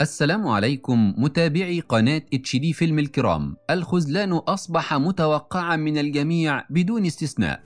السلام عليكم متابعي قناة اتش دي فيلم الكرام الخزلان أصبح متوقعا من الجميع بدون استثناء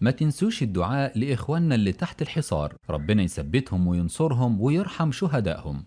ما تنسوش الدعاء لإخواننا اللي تحت الحصار ربنا يثبتهم وينصرهم ويرحم شهدائهم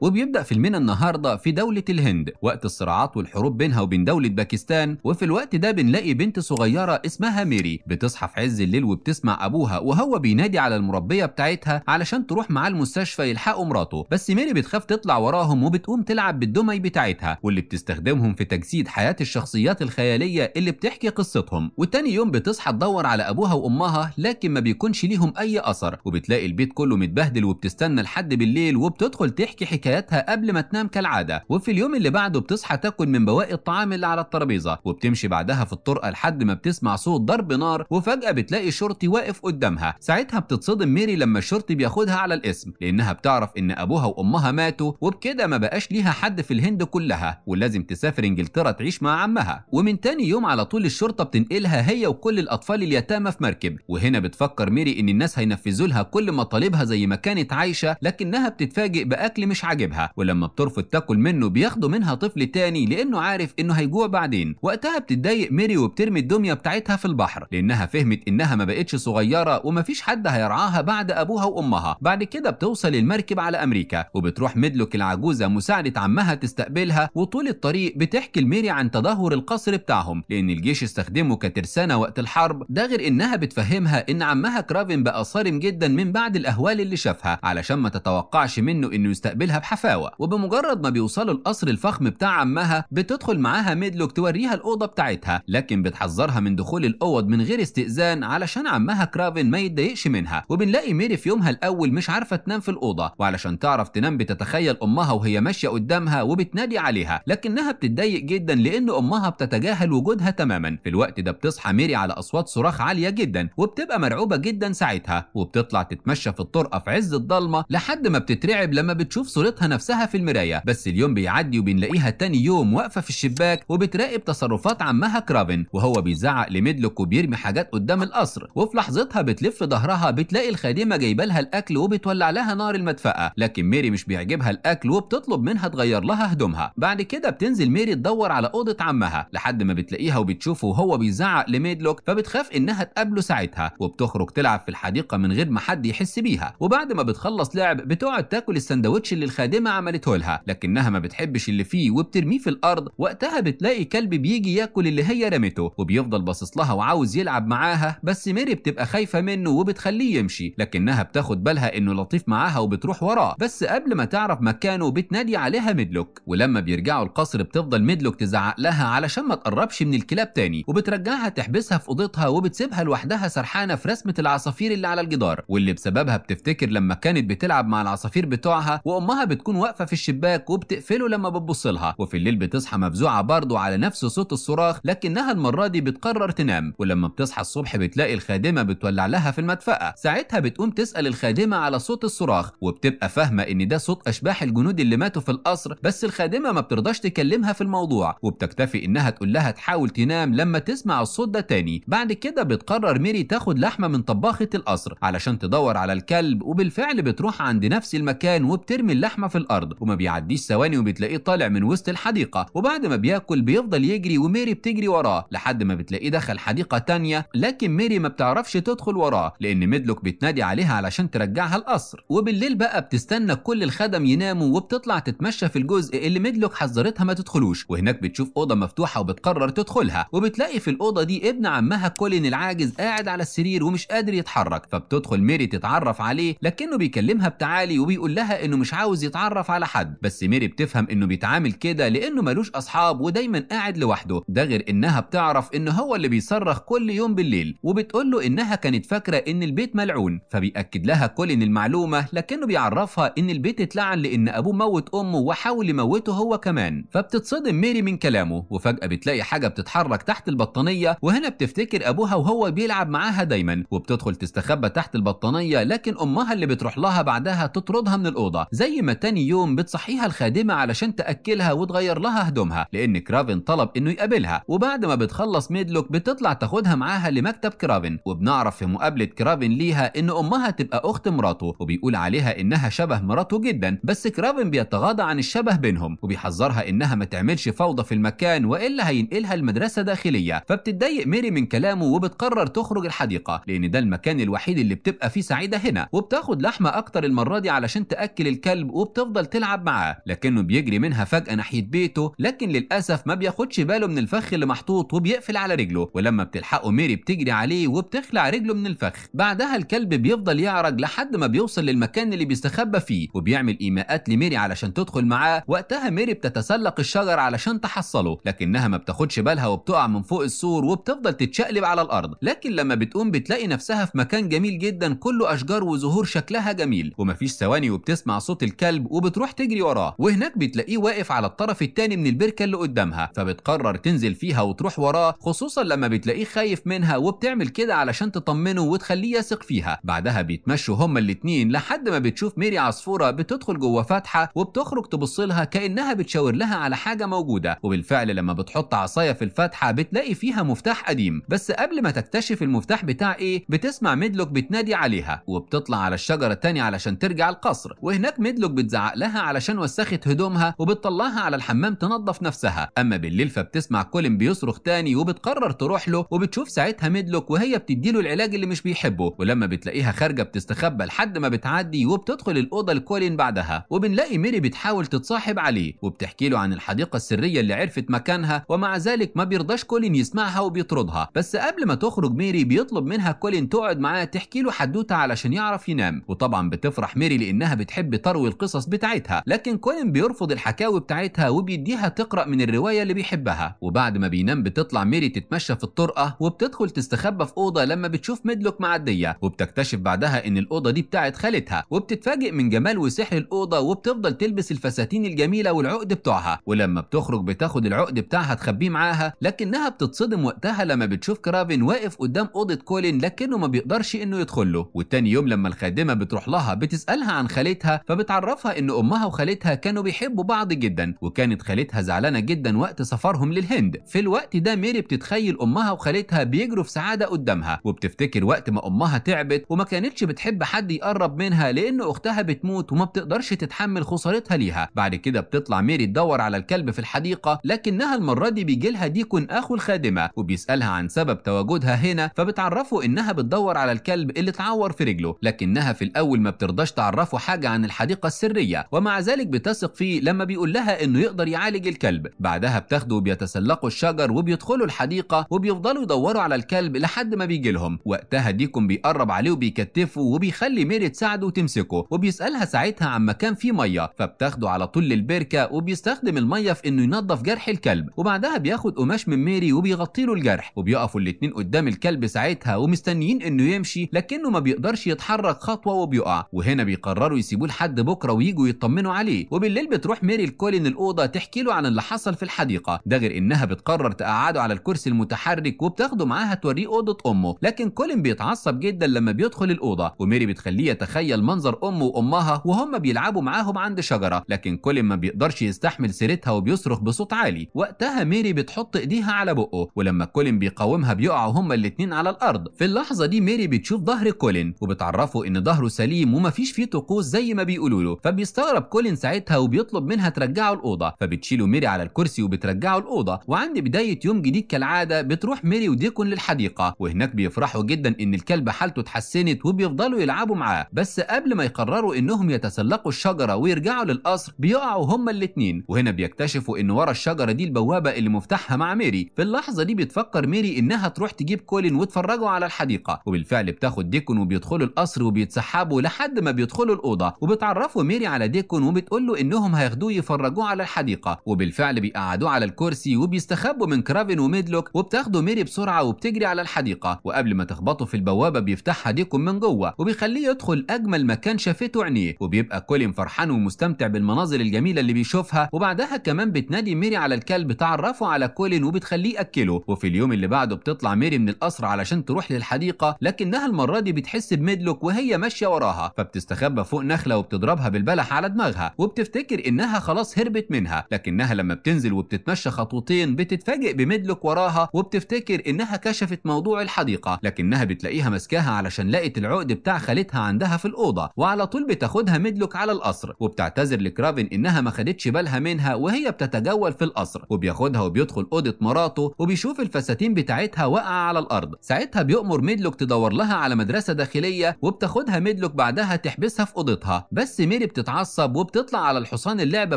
وبيبدأ فيلمنا النهاردة في دولة الهند وقت الصراعات والحروب بينها وبين دولة باكستان وفي الوقت ده بنلاقي بنت صغيرة اسمها ميري بتصحى في عز الليل وبتسمع أبوها وهو بينادي على المربية بتاعتها علشان تروح معاه المستشفى يلحقوا مراته بس ميري بتخاف تطلع وراهم وبتقوم تلعب بالدمي بتاعتها واللي بتستخدمهم في تجسيد حياة الشخصيات الخيالية اللي بتحكي قصتهم والتاني يوم بتصحى تدور على أبوها وأمها لكن ما بيكونش ليهم أي أثر وبتلاقي البيت كله متبهدل وبتستنى لحد بالليل وبتدخل تحكي حكاية أكلتها قبل ما تنام كالعادة وفي اليوم اللي بعده بتصحى تاكل من بواقي الطعام اللي على الترابيزة وبتمشي بعدها في الطرقة لحد ما بتسمع صوت ضرب نار وفجأة بتلاقي شرطي واقف قدامها ساعتها بتتصدم ميري لما الشرطي بياخدها على الاسم لأنها بتعرف إن أبوها وأمها ماتوا وبكده ما بقاش ليها حد في الهند كلها ولازم تسافر إنجلترا تعيش مع عمها ومن تاني يوم على طول الشرطة بتنقلها هي وكل الأطفال اليتامى في مركب وهنا بتفكر ميري إن الناس هينفذوا لها كل مطالبها زي ما كانت عايشة لكنها بتتفاجئ بأكل مش عاجبها بتعجبها ولما بترفض تاكل منه بياخده منها طفل تاني لانه عارف انه هيجوع بعدين وقتها بتتضايق ميري وبترمي الدميه بتاعتها في البحر لانها فهمت انها ما بقتش صغيره ومفيش حد هيرعاها بعد ابوها وامها بعد كده بتوصل المركب على امريكا وبتروح ميدلوك العجوزه مساعده عمها تستقبلها وطول الطريق بتحكي لميري عن تدهور القصر بتاعهم لان الجيش استخدمه كترسانه وقت الحرب ده غير انها بتفهمها ان عمها كرافن بقى صارم جدا من بعد الاهوال اللي شافها علشان ما تتوقعش منه انه يستقبلها بحفاوه وبمجرد ما بيوصلوا القصر الفخم بتاع عمها بتدخل معاها ميدلوك توريها الاوضه بتاعتها لكن بتحذرها من دخول الاوض من غير استئذان علشان عمها كرافن ما يتضايقش منها وبنلاقي ميري في يومها الاول مش عارفه تنام في الاوضه وعلشان تعرف تنام بتتخيل امها وهي ماشيه قدامها وبتنادي عليها لكنها بتتضايق جدا لان امها بتتجاهل وجودها تماما في الوقت ده بتصحى ميري على اصوات صراخ عاليه جدا وبتبقى مرعوبه جدا ساعتها وبتطلع تتمشى في الطرقه في عز الضلمه لحد ما بتترعب لما بتشوف صورتها صورتها نفسها في المرايه بس اليوم بيعدي وبنلاقيها تاني يوم واقفه في الشباك وبتراقب تصرفات عمها كرافن وهو بيزعق لميدلوك وبيرمي حاجات قدام القصر وفي لحظتها بتلف ظهرها بتلاقي الخادمه جايبه لها الاكل وبتولع لها نار المدفاه لكن ميري مش بيعجبها الاكل وبتطلب منها تغير لها هدومها بعد كده بتنزل ميري تدور على اوضه عمها لحد ما بتلاقيها وبتشوفه وهو بيزعق لميدلوك فبتخاف انها تقابله ساعتها وبتخرج تلعب في الحديقه من غير ما حد يحس بيها وبعد ما بتخلص لعب بتقعد تاكل السندوتش اللي خادمة عملته لها لكنها ما بتحبش اللي فيه وبترميه في الأرض وقتها بتلاقي كلب بيجي ياكل اللي هي رمته وبيفضل باصص لها وعاوز يلعب معاها بس ميري بتبقى خايفة منه وبتخليه يمشي لكنها بتاخد بالها إنه لطيف معاها وبتروح وراه بس قبل ما تعرف مكانه بتنادي عليها ميدلوك ولما بيرجعوا القصر بتفضل ميدلوك تزعق لها علشان ما تقربش من الكلاب تاني وبترجعها تحبسها في أوضتها وبتسيبها لوحدها سرحانة في رسمة العصافير اللي على الجدار واللي بسببها بتفتكر لما كانت بتلعب مع العصافير بتوعها وأمها بت بتكون واقفه في الشباك وبتقفله لما بتبص لها وفي الليل بتصحى مفزوعه برضه على نفس صوت الصراخ لكنها المره دي بتقرر تنام ولما بتصحى الصبح بتلاقي الخادمه بتولع لها في المدفأه ساعتها بتقوم تسأل الخادمه على صوت الصراخ وبتبقى فاهمه ان ده صوت اشباح الجنود اللي ماتوا في القصر بس الخادمه ما بترضاش تكلمها في الموضوع وبتكتفي انها تقول لها تحاول تنام لما تسمع الصوت ده تاني بعد كده بتقرر ميري تاخد لحمه من طباخه القصر علشان تدور على الكلب وبالفعل بتروح عند نفس المكان وبترمي اللحمه في الارض وما بيعديش ثواني وبتلاقيه طالع من وسط الحديقه وبعد ما بياكل بيفضل يجري وميري بتجري وراه لحد ما بتلاقيه دخل حديقه تانية لكن ميري ما بتعرفش تدخل وراه لان ميدلوك بتنادي عليها علشان ترجعها القصر وبالليل بقى بتستنى كل الخدم يناموا وبتطلع تتمشى في الجزء اللي ميدلوك حذرتها ما تدخلوش وهناك بتشوف اوضه مفتوحه وبتقرر تدخلها وبتلاقي في الاوضه دي ابن عمها كولين العاجز قاعد على السرير ومش قادر يتحرك فبتدخل ميري تتعرف عليه لكنه بيكلمها بتعالي وبيقول لها انه مش عاوز يتعرف على حد بس ميري بتفهم انه بيتعامل كده لانه ملوش اصحاب ودايما قاعد لوحده ده غير انها بتعرف ان هو اللي بيصرخ كل يوم بالليل وبتقول له انها كانت فاكره ان البيت ملعون فبياكد لها كولين المعلومه لكنه بيعرفها ان البيت اتلعن لان ابوه موت امه وحاول يموته هو كمان فبتتصدم ميري من كلامه وفجاه بتلاقي حاجه بتتحرك تحت البطانيه وهنا بتفتكر ابوها وهو بيلعب معاها دايما وبتدخل تستخبى تحت البطانيه لكن امها اللي بتروح لها بعدها تطردها من الاوضه زي ما تاني يوم بتصحيها الخادمة علشان تأكلها وتغير لها هدومها لأن كرافن طلب إنه يقابلها وبعد ما بتخلص ميدلوك بتطلع تاخدها معاها لمكتب كرافن وبنعرف في مقابلة كرافن ليها إن أمها تبقى أخت مراته وبيقول عليها إنها شبه مراته جدا بس كرافن بيتغاضى عن الشبه بينهم وبيحذرها إنها ما تعملش فوضى في المكان وإلا هينقلها المدرسة داخلية فبتتضايق ميري من كلامه وبتقرر تخرج الحديقة لأن ده المكان الوحيد اللي بتبقى فيه سعيدة هنا وبتاخد لحمة أكتر المرة دي علشان تأكل الكلب وبتفضل تلعب معاه لكنه بيجري منها فجأة ناحية بيته لكن للأسف ما بياخدش باله من الفخ اللي محطوط وبيقفل على رجله ولما بتلحقه ميري بتجري عليه وبتخلع رجله من الفخ بعدها الكلب بيفضل يعرج لحد ما بيوصل للمكان اللي بيستخبى فيه وبيعمل إيماءات لميري علشان تدخل معاه وقتها ميري بتتسلق الشجر علشان تحصله لكنها ما بتاخدش بالها وبتقع من فوق السور وبتفضل تتشقلب على الأرض لكن لما بتقوم بتلاقي نفسها في مكان جميل جدا كله أشجار وزهور شكلها جميل ومفيش ثواني وبتسمع صوت الكلب الكلب وبتروح تجري وراه وهناك بتلاقيه واقف على الطرف التاني من البركه اللي قدامها فبتقرر تنزل فيها وتروح وراه خصوصا لما بتلاقيه خايف منها وبتعمل كده علشان تطمنه وتخليه يثق فيها بعدها بيتمشوا هما الاتنين لحد ما بتشوف ميري عصفوره بتدخل جوه فتحه وبتخرج تبص لها كانها بتشاور لها على حاجه موجوده وبالفعل لما بتحط عصايه في الفتحه بتلاقي فيها مفتاح قديم بس قبل ما تكتشف المفتاح بتاع ايه بتسمع ميدلوك بتنادي عليها وبتطلع على الشجره التانية علشان ترجع القصر وهناك ميدلوك بتزعق لها علشان وسخت هدومها وبتطلعها على الحمام تنظف نفسها اما بالليل فبتسمع كولين بيصرخ تاني وبتقرر تروح له وبتشوف ساعتها ميدلوك وهي بتديله العلاج اللي مش بيحبه ولما بتلاقيها خارجه بتستخبى لحد ما بتعدي وبتدخل الاوضه لكولين بعدها وبنلاقي ميري بتحاول تتصاحب عليه وبتحكي له عن الحديقه السريه اللي عرفت مكانها ومع ذلك ما بيرضاش كولين يسمعها وبيطردها بس قبل ما تخرج ميري بيطلب منها كولين تقعد معاه تحكي له حدوته علشان يعرف ينام وطبعا بتفرح ميري لانها بتحب تروي القصص القصص بتاعتها لكن كولين بيرفض الحكاوي بتاعتها وبيديها تقرا من الروايه اللي بيحبها وبعد ما بينام بتطلع ميري تتمشى في الطرقه وبتدخل تستخبى في اوضه لما بتشوف ميدلوك معديه وبتكتشف بعدها ان الاوضه دي بتاعت خالتها وبتتفاجئ من جمال وسحر الاوضه وبتفضل تلبس الفساتين الجميله والعقد بتوعها ولما بتخرج بتاخد العقد بتاعها تخبيه معاها لكنها بتتصدم وقتها لما بتشوف كرافن واقف قدام اوضه كولين لكنه ما بيقدرش انه يدخل له والتاني يوم لما الخادمه بتروح لها بتسالها عن خالتها فبتعرفها إن أمها وخالتها كانوا بيحبوا بعض جدا وكانت خالتها زعلانة جدا وقت سفرهم للهند في الوقت ده ميري بتتخيل أمها وخالتها بيجروا في سعادة قدامها وبتفتكر وقت ما أمها تعبت وما كانتش بتحب حد يقرب منها لأن أختها بتموت وما بتقدرش تتحمل خسارتها ليها بعد كده بتطلع ميري تدور على الكلب في الحديقة لكنها المرة دي بيجي لها ديكون أخو الخادمة وبيسألها عن سبب تواجدها هنا فبتعرفه إنها بتدور على الكلب اللي اتعور في رجله لكنها في الأول ما بترضاش تعرفه حاجة عن الحديقة السرية الصيدلية ومع ذلك بتثق فيه لما بيقول لها انه يقدر يعالج الكلب بعدها بتاخده وبيتسلقوا الشجر وبيدخلوا الحديقة وبيفضلوا يدوروا على الكلب لحد ما بيجي لهم وقتها ديكون بيقرب عليه وبيكتفه وبيخلي ميري تساعده وتمسكه وبيسألها ساعتها عن مكان فيه مية فبتاخده على طول للبركة وبيستخدم المية في انه ينظف جرح الكلب وبعدها بياخد قماش من ميري وبيغطي له الجرح وبيقفوا الاتنين قدام الكلب ساعتها ومستنيين انه يمشي لكنه ما بيقدرش يتحرك خطوة وبيقع وهنا بيقرروا يسيبوه لحد بكرة ويجوا يطمنوا عليه وبالليل بتروح ميري الكولين الاوضه تحكي له عن اللي حصل في الحديقه ده غير انها بتقرر تقعده على الكرسي المتحرك وبتاخده معاها توريه اوضه امه لكن كولين بيتعصب جدا لما بيدخل الاوضه وميري بتخليه يتخيل منظر امه وامها وهم بيلعبوا معاهم عند شجره لكن كولين ما بيقدرش يستحمل سيرتها وبيصرخ بصوت عالي وقتها ميري بتحط ايديها على بقه ولما كولين بيقاومها بيقعوا هما الاثنين على الارض في اللحظه دي ميري بتشوف ظهر كولين وبتعرفه ان ظهره سليم ومفيش فيه طقوس زي ما بيقولوا له فبيستغرب كولين ساعتها وبيطلب منها ترجعه الاوضه فبتشيله ميري على الكرسي وبترجعه الاوضه وعند بدايه يوم جديد كالعاده بتروح ميري وديكون للحديقه وهناك بيفرحوا جدا ان الكلب حالته اتحسنت وبيفضلوا يلعبوا معاه بس قبل ما يقرروا انهم يتسلقوا الشجره ويرجعوا للقصر بيقعوا هما الاتنين وهنا بيكتشفوا ان ورا الشجره دي البوابه اللي مفتاحها مع ميري في اللحظه دي بتفكر ميري انها تروح تجيب كولين وتفرجوا على الحديقه وبالفعل بتاخد ديكون وبيدخلوا القصر وبيتسحبوا لحد ما بيدخلوا الاوضه وبتعرفوا ميري بتجري على ديكون وبتقول له انهم هياخدوه يفرجوه على الحديقه وبالفعل بيقعدوه على الكرسي وبيستخبوا من كرافن وميدلوك وبتاخده ميري بسرعه وبتجري على الحديقه وقبل ما تخبطه في البوابه بيفتحها ديكون من جوه وبيخليه يدخل اجمل مكان شافته عينيه وبيبقى كولين فرحان ومستمتع بالمناظر الجميله اللي بيشوفها وبعدها كمان بتنادي ميري على الكلب تعرفه على كولين وبتخليه ياكله وفي اليوم اللي بعده بتطلع ميري من القصر علشان تروح للحديقه لكنها المره دي بتحس بميدلوك وهي ماشيه وراها فبتستخبى فوق نخله وبتضربها بالب البلح على دماغها وبتفتكر انها خلاص هربت منها لكنها لما بتنزل وبتتمشى خطوتين بتتفاجئ بمدلك وراها وبتفتكر انها كشفت موضوع الحديقه لكنها بتلاقيها ماسكاها علشان لقت العقد بتاع خالتها عندها في الاوضه وعلى طول بتاخدها مدلك على القصر وبتعتذر لكرافن انها ما خدتش بالها منها وهي بتتجول في القصر وبياخدها وبيدخل اوضه مراته وبيشوف الفساتين بتاعتها واقعه على الارض ساعتها بيامر ميدلوك تدور لها على مدرسه داخليه وبتاخدها ميدلوك بعدها تحبسها في اوضتها بس ميري وبتتعصب وبتطلع على الحصان اللعبه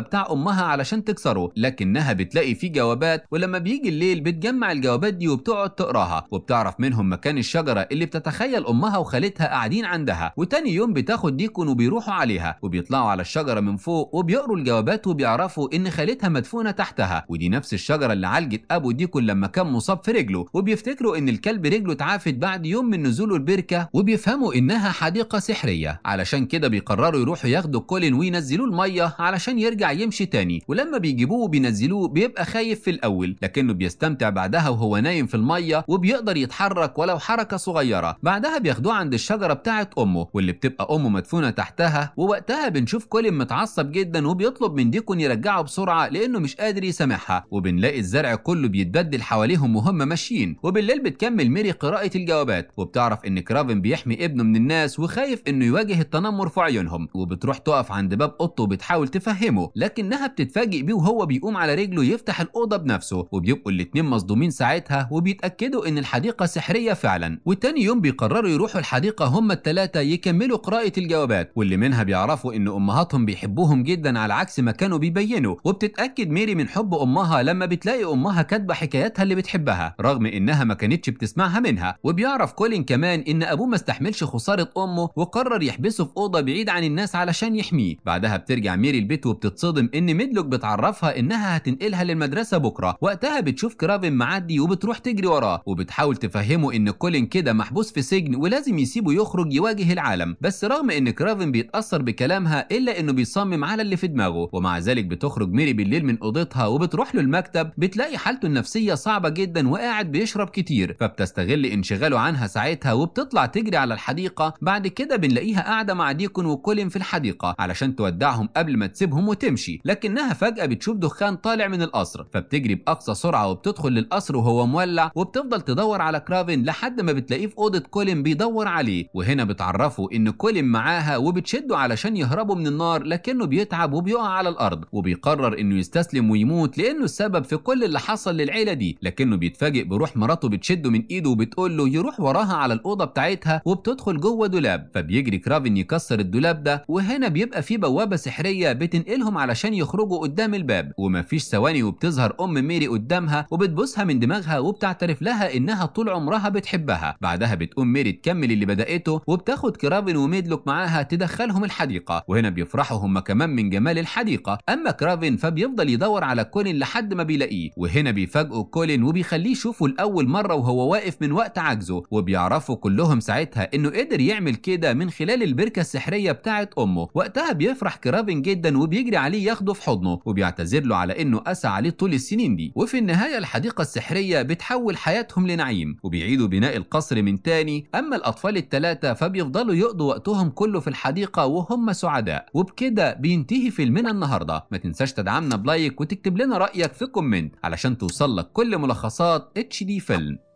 بتاع امها علشان تكسره لكنها بتلاقي فيه جوابات ولما بيجي الليل بتجمع الجوابات دي وبتقعد تقراها وبتعرف منهم مكان الشجره اللي بتتخيل امها وخالتها قاعدين عندها وتاني يوم بتاخد ديكون وبيروحوا عليها وبيطلعوا على الشجره من فوق وبيقروا الجوابات وبيعرفوا ان خالتها مدفونه تحتها ودي نفس الشجره اللي عالجت ابو ديكون لما كان مصاب في رجله وبيفتكروا ان الكلب رجله اتعافت بعد يوم من نزوله البركه وبيفهموا انها حديقه سحريه علشان كده بيقرروا يروحوا ياخدوا كولين وينزلوه الميه علشان يرجع يمشي تاني ولما بيجيبوه وبينزلوه بيبقى خايف في الاول لكنه بيستمتع بعدها وهو نايم في الميه وبيقدر يتحرك ولو حركه صغيره بعدها بياخدوه عند الشجره بتاعه امه واللي بتبقى امه مدفونه تحتها ووقتها بنشوف كولين متعصب جدا وبيطلب من ديكون يرجعه بسرعه لانه مش قادر يسامحها وبنلاقي الزرع كله بيتبدل حواليهم وهم ماشيين وبالليل بتكمل ميري قراءه الجوابات وبتعرف ان كرافن بيحمي ابنه من الناس وخايف انه يواجه التنمر في عيونهم وبتروح تقف بتقف عند باب اوضته وبتحاول تفهمه لكنها بتتفاجئ بيه وهو بيقوم على رجله يفتح الاوضه بنفسه وبيبقوا الاتنين مصدومين ساعتها وبيتاكدوا ان الحديقه سحريه فعلا وتاني يوم بيقرروا يروحوا الحديقه هما الثلاثه يكملوا قراءه الجوابات واللي منها بيعرفوا ان امهاتهم بيحبوهم جدا على عكس ما كانوا بيبينوا وبتتاكد ميري من حب امها لما بتلاقي امها كاتبه حكاياتها اللي بتحبها رغم انها ما كانتش بتسمعها منها وبيعرف كولين كمان ان ابوه ما استحملش خساره امه وقرر يحبسه في اوضه بعيد عن الناس علشان يحميه وبيحميه بعدها بترجع ميري البيت وبتتصدم ان ميدلوك بتعرفها انها هتنقلها للمدرسه بكره وقتها بتشوف كرافن معدي وبتروح تجري وراه وبتحاول تفهمه ان كولين كده محبوس في سجن ولازم يسيبه يخرج يواجه العالم بس رغم ان كرافن بيتاثر بكلامها الا انه بيصمم على اللي في دماغه ومع ذلك بتخرج ميري بالليل من اوضتها وبتروح له المكتب بتلاقي حالته النفسيه صعبه جدا وقاعد بيشرب كتير فبتستغل انشغاله عنها ساعتها وبتطلع تجري على الحديقه بعد كده بنلاقيها قاعده مع ديكون وكولين في الحديقه علشان تودعهم قبل ما تسيبهم وتمشي لكنها فجأة بتشوف دخان طالع من القصر فبتجري بأقصى سرعة وبتدخل للقصر وهو مولع وبتفضل تدور على كرافن لحد ما بتلاقيه في أوضة كولين بيدور عليه وهنا بتعرفه إن كولين معاها وبتشده علشان يهربوا من النار لكنه بيتعب وبيقع على الأرض وبيقرر إنه يستسلم ويموت لأنه السبب في كل اللي حصل للعيلة دي لكنه بيتفاجئ بروح مراته بتشده من إيده وبتقول له يروح وراها على الأوضة بتاعتها وبتدخل جوه دولاب فبيجري كرافن يكسر الدولاب ده وهنا بي بيبقى في بوابه سحريه بتنقلهم علشان يخرجوا قدام الباب ومفيش ثواني وبتظهر ام ميري قدامها وبتبوسها من دماغها وبتعترف لها انها طول عمرها بتحبها بعدها بتقوم ميري تكمل اللي بدأته وبتاخد كرافن وميدلوك معاها تدخلهم الحديقه وهنا بيفرحوا هم كمان من جمال الحديقه اما كرافن فبيفضل يدور على كولين لحد ما بيلاقيه وهنا بيفاجئوا كولين وبيخليه يشوفه لاول مره وهو واقف من وقت عجزه وبيعرفوا كلهم ساعتها انه قدر يعمل كده من خلال البركه السحريه بتاعه امه وقت وقتها بيفرح كرافن جدا وبيجري عليه ياخده في حضنه وبيعتذر له على انه قسى عليه طول السنين دي وفي النهايه الحديقه السحريه بتحول حياتهم لنعيم وبيعيدوا بناء القصر من تاني اما الاطفال الثلاثه فبيفضلوا يقضوا وقتهم كله في الحديقه وهم سعداء وبكده بينتهي فيلمنا النهارده ما تنساش تدعمنا بلايك وتكتب لنا رايك في كومنت علشان توصل لك كل ملخصات اتش دي فيلم